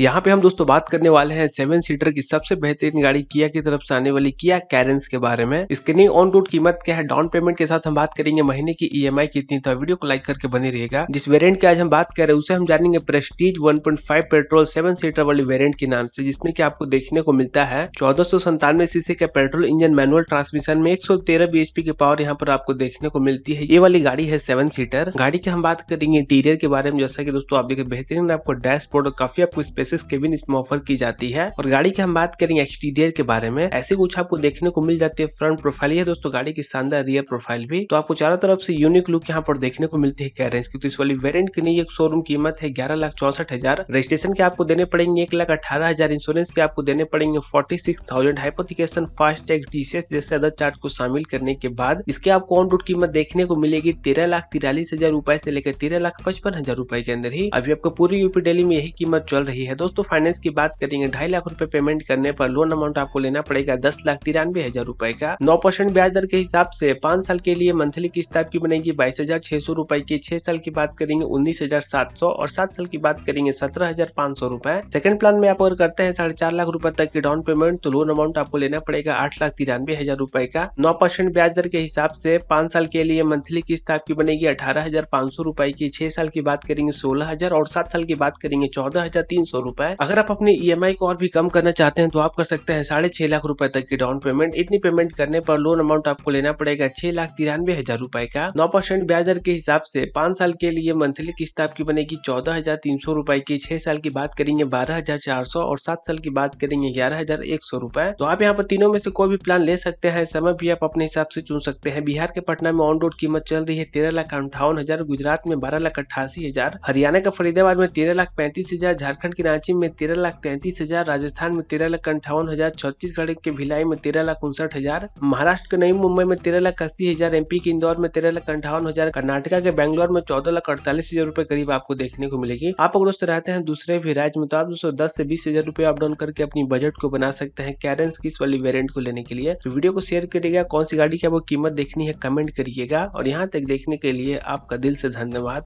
यहाँ पे हम दोस्तों बात करने वाले हैं सेवन सीटर की सबसे बेहतरीन गाड़ी किया की तरफ से आने वाली किया कैरेंस के बारे में इसके नई ऑन रोड कीमत क्या है डाउन पेमेंट के साथ हम बात करेंगे महीने की ईएमआई e कितनी था तो वीडियो को लाइक करके बने रहेगा जिस वेरियंट की आज हम बात कर रहे हैं उसे हम जानेंगे prestige one petrol seven seater वाली वेरियंट के नाम से जिसमें की आपको देखने को मिलता है चौदह सीसी के पेट्रोल इंजन मैनुअल ट्रांसमिशन में एक सौ की पावर यहाँ पर आपको देखने को मिलती है ये वाली गाड़ी है सेवन सीटर गाड़ी की हम बात करेंगे इंटीरियर के बारे में जैसा की दोस्तों आप देखिए बेहतरीन आपको डैशबोर्ड और काफी आपको स्पेस रेसेस केबिन इसमें ऑफर की जाती है और गाड़ी की हम बात करेंगे एक्सटीरियर के बारे में ऐसे कुछ आपको देखने को मिल जाती है फ्रंट प्रोफाइल है दोस्तों गाड़ी की शानदार रियर प्रोफाइल भी तो आपको चारों तरफ से यूनिक लुक यहाँ पर देखने को मिलती है कैरेंस की तो इस वाली वेरियंट की नहीं एक शोरूम कीमत है ग्यारह लाख चौसठ हजार रजिस्ट्रेशन के आपको देने पड़ेंगे एक लाख अठारह हजार इंश्योरेंस के आपको देने पड़ेंगे forty six thousand hypothecation FASTag TCS जैसे अदर चार्ज को शामिल करने के बाद इसके आपको ऑन रोड कीमत देखने को मिलेगी तेरह लाख तिरालीस हजार रूपए से लेकर तेरह लाख पचपन हजार रूपए के अंदर ही अभी आपको पूरी यूपी डेली में यही कीमत चल रही है दोस्तों फाइनेंस की बात करेंगे ढाई लाख रुपए पेमेंट करने पर लोन अमाउंट आपको लेना पड़ेगा दस लाख तिरानवे हजार रूपए का नौ परसेंट ब्याज दर के हिसाब से पांच साल के लिए मंथली किस्त आपकी बनेगी बाईस हजार छह सौ रूपए की छह साल की बात करेंगे उन्नीस हजार सात सौ और सात साल की बात करेंगे सत्रह हजार पाँच सौ रूपए सेकंड प्लान में आप अगर करते हैं साढ़े चार लाख रूपए तक की डाउन पेमेंट तो लोन अमाउंट आपको लेना पड़ेगा आठ लाख तिरानवे हजार रूपए का नौ परसेंट ब्याज दर के हिसाब से पांच साल के लिए मंथली किस्त आपकी बनेगी अठारह हजार पाँच सौ रूपए की छह साल की बात करेंगे सोलह हजार और सात साल की बात करेंगे चौदह हजार तीन सौ सौ रुपए अगर आप अपनी ई e को और भी कम करना चाहते हैं तो आप कर सकते हैं साढ़े छह लाख रुपए तक की डाउन पेमेंट इतनी पेमेंट करने पर लोन अमाउंट आपको लेना पड़ेगा छह लाख तिरानवे हजार रूपए का नौ परसेंट ब्याज दर के हिसाब से पांच साल के लिए मंथली किस्त आपकी बनेगी चौदह हजार तीन सौ रूपए की छह साल की बात करेंगे बारह हजार चार सौ और सात साल की बात करेंगे ग्यारह हजार एक सौ रूपए तो आप यहाँ पर तीनों में से कोई भी प्लान ले सकते हैं समय भी आप अपने हिसाब से चुन सकते हैं बिहार के पटना में ऑन रोड कीमत चल रही है तेरह लाख अंठावन हजार गुजरात में बारह लाख अट्ठासी हजार हरियाणा का फरीदाबाद में तेरह लाख पैंतीस हजार झारखंड के रांची में तेरह लाख तैंतीस हजार राजस्थान में तेरह लाख अंठावन हजार छत्तीसगढ़ के भिलाई में तेरह लाख उनसठ हजार महाराष्ट्र के नई मुंबई में तेरह लाख अस्सी हजार एमपी के इंदौर में तेरह लाख अंठावन हजार कर्नाटका के बैंगलोर में चौदह लाख अड़तालीस हजार रूपए करीब आपको देखने को मिलेगी आप अगर दोस्तों रहते हैं दूसरे भी राज्य में तो आप दोस्तों दस से बीस हजार रूपए अप डाउन करके अपनी बजट को बना सकते हैं कैरेंस की इस वाली वेरियंट को लेने के लिए वीडियो तो को शेयर करिएगा कौन सी गाड़ी की आपको कीमत देखनी है कमेंट करिएगा और यहाँ तक देखने के लिए आपका दिल से धन्यवाद